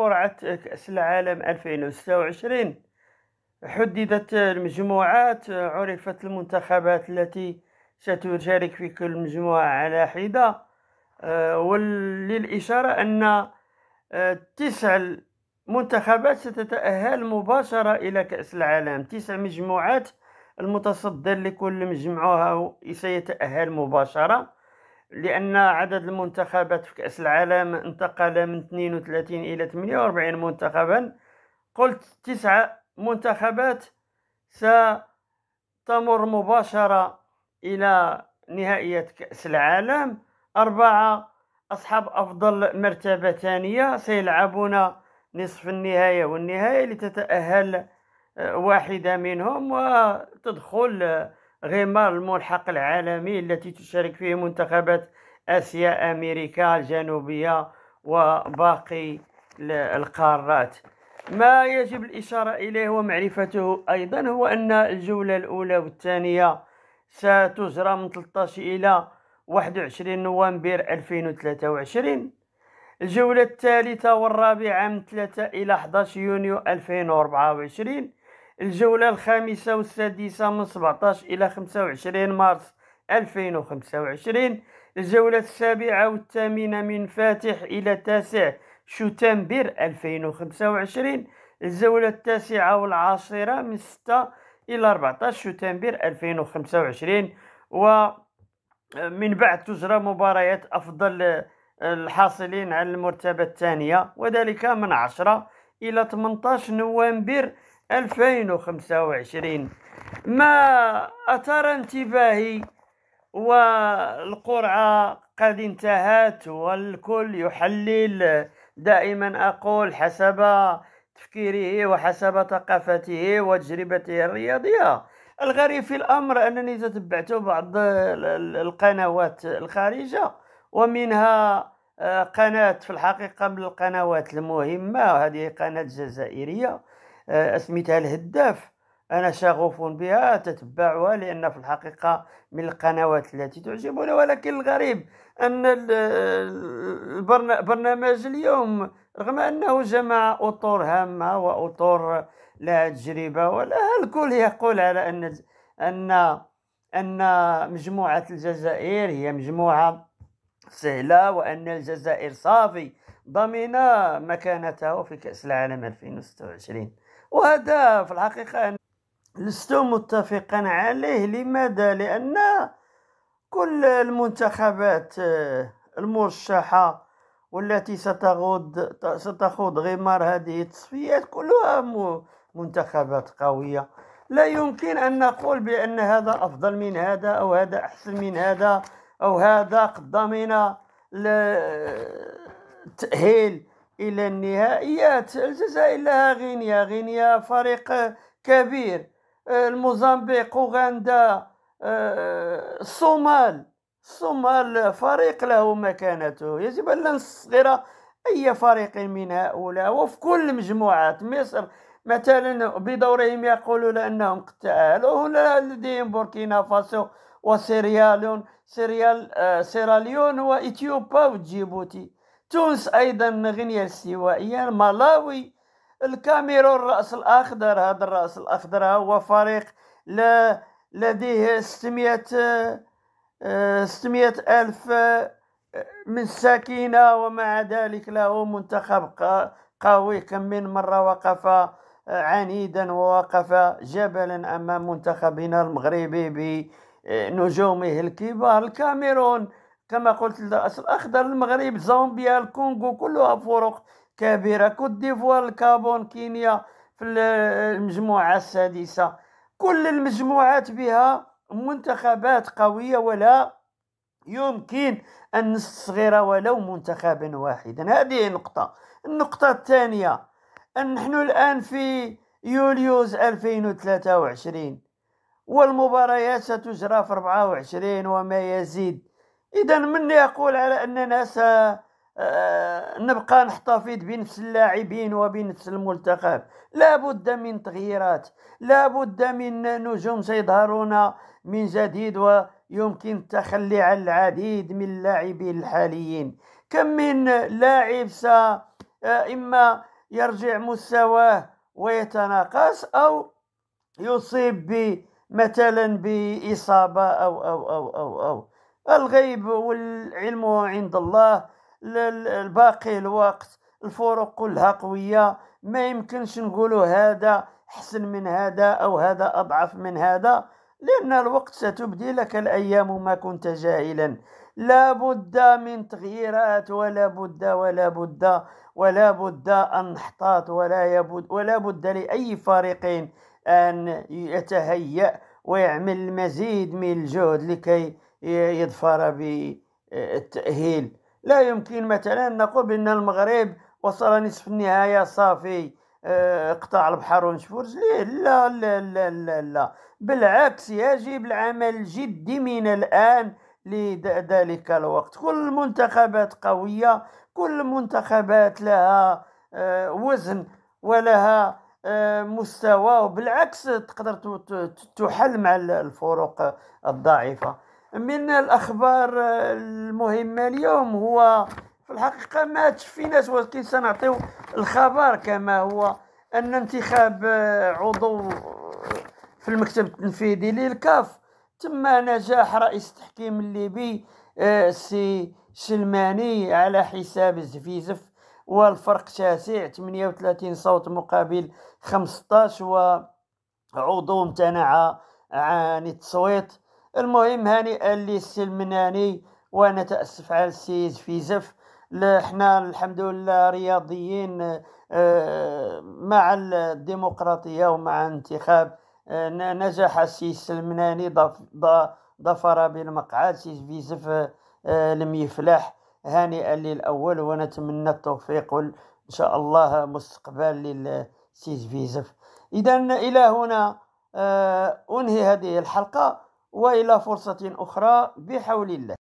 قرعة كأس العالم 2026 حددت المجموعات عرفت المنتخبات التي ستشارك في كل مجموعة على حدة آه، وللإشارة أن آه، تسع منتخبات ستتأهل مباشرة إلى كأس العالم تسع مجموعات المتصدر لكل مجموعة سيتأهل مباشرة لأن عدد المنتخبات في كأس العالم انتقل من 32 إلى 48 منتخبا قلت تسعة منتخبات ستمر مباشرة إلى نهائية كأس العالم أربعة أصحاب أفضل مرتبة ثانية سيلعبون نصف النهاية والنهاية لتتأهل آه، واحدة منهم وتدخل غمار الملحق العالمي التي تشارك فيه منتخبات آسيا أمريكا الجنوبية وباقي القارات ما يجب الإشارة إليه ومعرفته أيضا هو أن الجولة الأولى والثانية ستجرى من 13 إلى 21 نوفمبر 2023 الجولة الثالثة والرابعة من 3 إلى 11 يونيو 2024 الجولة الخامسة والسادسة من 17 إلى 25 مارس 2025 الجولة السابعة والثامنة من فاتح إلى تاسع شتنبر 2025 الجولة التاسعة والعاشرة من 6 إلى 14 شتنبر 2025 ومن آه، بعد تجرى مباريات أفضل آه، الحاصلين على المرتبة الثانية وذلك من 10 إلى 18 نوفمبر 2025 ما أثار انتباهي والقرعة قد انتهت والكل يحلل دائما أقول حسب تفكيره وحسب ثقافته وتجربته الرياضية الغريب في الأمر أنني تتبعت بعض القنوات الخارجة ومنها آه، قناة في الحقيقة من القنوات المهمة هذه قناة جزائرية اسميتها الهداف انا شغوف بها تتبعها لان في الحقيقه من القنوات التي تعجبنا ولكن الغريب ان برنامج اليوم رغم انه جمع اطور هامه واطور لها تجربه ولا الكل يقول على ان ان ان مجموعه الجزائر هي مجموعه سهله وان الجزائر صافي ضمن مكانته في كاس العالم 2026 وهذا في الحقيقة لست متفقا عليه لماذا؟ لأن كل المنتخبات آه، المرشحة والتي ستغود ستخوض غمار هذه التصفيات كلها منتخبات قوية لا يمكن أن نقول بأن هذا أفضل من هذا أو هذا أحسن من هذا أو هذا قد ضمن التأهيل آه، إلى النهائيات الجزائر لها غينيا غينيا فريق كبير الموزمبيق أوغندا الصومال الصومال فريق له مكانته يجب أن لا نصغر أي فريق من هؤلاء وفي كل المجموعات مصر مثلا بدورهم يقولون أنهم قد تأهلوا هنا لديهم بوركينا فاسو وسيريالون سيريال سيراليون وإثيوبيا وجيبوتي تونس ايضا غينيا استوائيا مالاوي الكاميرون الراس الاخضر هذا الراس الاخضر هو فريق لا لديه 600 600 ألف من الساكنة ومع ذلك له منتخب قوي كم من مرة وقف عنيدا ووقف جبلا أمام منتخبنا المغربي بنجومه الكبار الكاميرون كما قلت الأخضر المغرب زامبيا الكونغو كلها فرق كبيرة كوت ديفوار الكابون كينيا في المجموعة السادسة كل المجموعات بها منتخبات قوية ولا يمكن أن نستصغر ولو منتخبا واحدا هذه نقطة النقطة الثانية أن نحن الآن في يوليوز 2023 والمباريات ستجرى في 24 وما يزيد اذا من يقول على اننا س آه، نبقى نحتفظ بنفس اللاعبين وبنفس الملتقى لا بد من تغييرات لا بد من نجوم سيظهرون من جديد ويمكن التخلي عن العديد من اللاعبين الحاليين كم من لاعب س آه، إما يرجع مستواه ويتناقص أو يصيب مثلا بإصابة أو أو أو أو أو الغيب والعلم عند الله الباقي الوقت الفروق كلها قوية ما يمكنش نقولوا هذا أحسن من هذا أو هذا أضعف من هذا لأن الوقت ستبدي لك الأيام ما كنت جاهلا لا بد من تغييرات ولا بد ولا بد ولا بد أن نحتاط ولا يبد ولا بد لأي فريق أن يتهيأ ويعمل المزيد من الجهد لكي يظفر بالتأهيل لا يمكن مثلا نقول بأن المغرب وصل نصف النهاية صافي آه، قطع البحر ونشفو رجليه لا لا لا لا لا بالعكس يجب العمل الجدي من الآن لذلك الوقت كل المنتخبات قوية كل المنتخبات لها آه، وزن ولها آه، مستوى وبالعكس تقدر تحل مع الفروق الضعيفة من الاخبار المهمه اليوم هو في الحقيقه ما ناس ولكن سنعطيو الخبر كما هو ان انتخاب عضو في المكتب التنفيذي للكاف تم نجاح رئيس التحكيم الليبي آه، سي سلماني على حساب زفيزف والفرق شاسع 38 صوت مقابل 15 وعضو امتنع عن التصويت المهم هانئا لي السلمناني وانا تاسف على السيد فيزف حنا الحمد لله رياضيين آه، مع الديمقراطيه ومع انتخاب آه، نجح السيد السلمناني ظفر بالمقعد سيد زف آه، لم يفلح هانئا للاول ونتمنى التوفيق ان شاء الله مستقبل للسيد زف اذا الى هنا انهي هذه الحلقه والى فرصه اخرى بحول الله